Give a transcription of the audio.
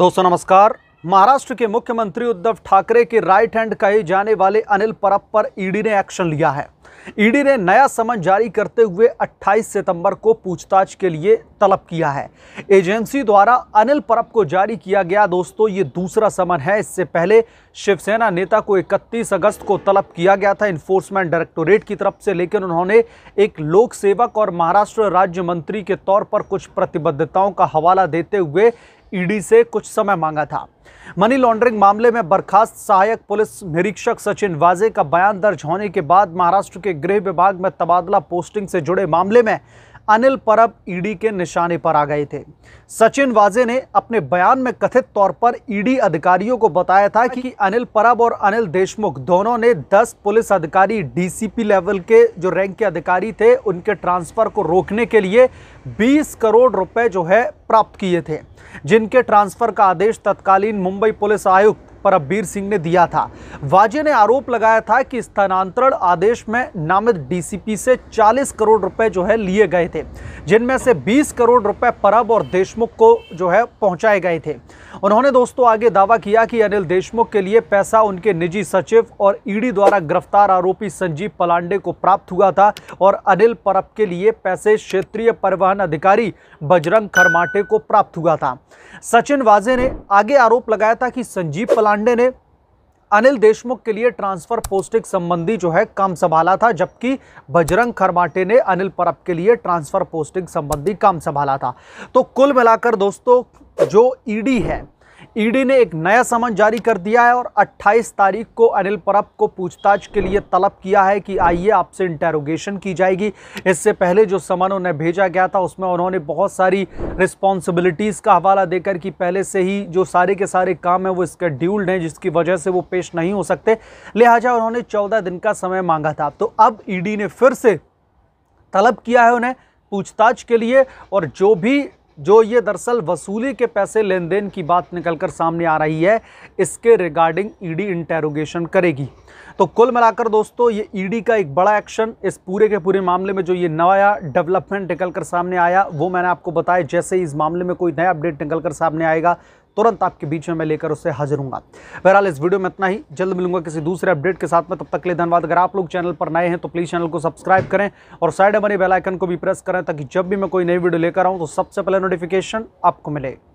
दोस्तों नमस्कार महाराष्ट्र के मुख्यमंत्री उद्धव ठाकरे के राइट हैंड कहे जाने वाले अनिल परब पर ईडी e ने एक्शन लिया है ईडी e ने नया समन जारी करते हुए 28 सितंबर को पूछताछ के लिए तलब किया है एजेंसी द्वारा अनिल परब को जारी किया गया दोस्तों ये दूसरा समन है इससे पहले शिवसेना नेता को 31 अगस्त को तलब किया गया था इन्फोर्समेंट डायरेक्टोरेट की तरफ से लेकिन उन्होंने एक लोक सेवक और महाराष्ट्र राज्य मंत्री के तौर पर कुछ प्रतिबद्धताओं का हवाला देते हुए ईडी से कुछ समय मांगा था मनी लॉन्ड्रिंग मामले में बर्खास्त सहायक पुलिस निरीक्षक सचिन वाजे का बयान दर्ज होने के बाद महाराष्ट्र के गृह विभाग में तबादला पोस्टिंग से जुड़े मामले में अनिल परब ईडी के निशाने पर आ गए थे सचिन वाजे ने अपने बयान में कथित तौर पर ईडी अधिकारियों को बताया था कि अनिल परब और अनिल देशमुख दोनों ने 10 पुलिस अधिकारी डीसीपी लेवल के जो रैंक के अधिकारी थे उनके ट्रांसफ़र को रोकने के लिए 20 करोड़ रुपए जो है प्राप्त किए थे जिनके ट्रांसफ़र का आदेश तत्कालीन मुंबई पुलिस आयुक्त परबीर सिंह ने दिया था वाजे ने आरोप लगाया था कि स्थानांतरण आदेश में नामित डीसीपी से 40 करोड़ रुपए जो है लिए गए थे जिनमें से 20 करोड़ रुपए परब और देशमुख को जो है पहुंचाए गए थे उन्होंने दोस्तों आगे दावा किया कि अनिल देशमुख के लिए पैसा उनके निजी सचिव और ईडी द्वारा गिरफ्तार आरोपी संजीव पलांडे को प्राप्त हुआ था और अनिल परब के लिए पैसे क्षेत्रीय परिवहन अधिकारी बजरंग खरमाटे को प्राप्त हुआ था सचिन वाजे ने आगे आरोप लगाया था कि संजीव पलांडे पांडे ने अनिल देशमुख के लिए ट्रांसफर पोस्टिंग संबंधी जो है काम संभाला था जबकि बजरंग खरमाटे ने अनिल परब के लिए ट्रांसफर पोस्टिंग संबंधी काम संभाला था तो कुल मिलाकर दोस्तों जो ईडी है ईडी ने एक नया समन जारी कर दिया है और 28 तारीख को अनिल परब को पूछताछ के लिए तलब किया है कि आइए आपसे इंटेरोगेशन की जाएगी इससे पहले जो समन उन्हें भेजा गया था उसमें उन्होंने बहुत सारी रिस्पॉन्सिबिलिटीज़ का हवाला देकर कि पहले से ही जो सारे के सारे काम हैं वो स्कड्यूल्ड हैं जिसकी वजह से वो पेश नहीं हो सकते लिहाजा उन्होंने चौदह दिन का समय मांगा था तो अब ईडी ने फिर से तलब किया है उन्हें पूछताछ के लिए और जो भी जो ये दरअसल वसूली के पैसे लेन देन की बात निकल कर सामने आ रही है इसके रिगार्डिंग ईडी इंटेरोगेशन करेगी तो कुल मिलाकर दोस्तों ये ईडी e का एक बड़ा एक्शन इस पूरे के पूरे मामले में जो ये नया डेवलपमेंट निकल कर सामने आया वो मैंने आपको बताया जैसे ही इस मामले में कोई नया अपडेट निकल कर सामने आएगा तुरंत आपके बीच में मैं लेकर उससे हाजिर हूँ बहरहाल इस वीडियो में इतना ही जल्द मिलूंगा किसी दूसरे अपडेट के साथ में तब तक के लिए धन्यवाद अगर आप लोग चैनल पर नए हैं तो प्लीज़ चैनल को सब्सक्राइब करें और साइड बने बेलाइकन को भी प्रेस करें ताकि जब भी मैं कोई नई वीडियो लेकर आऊँ तो सबसे पहले नोटिफिकेशन आपको मिले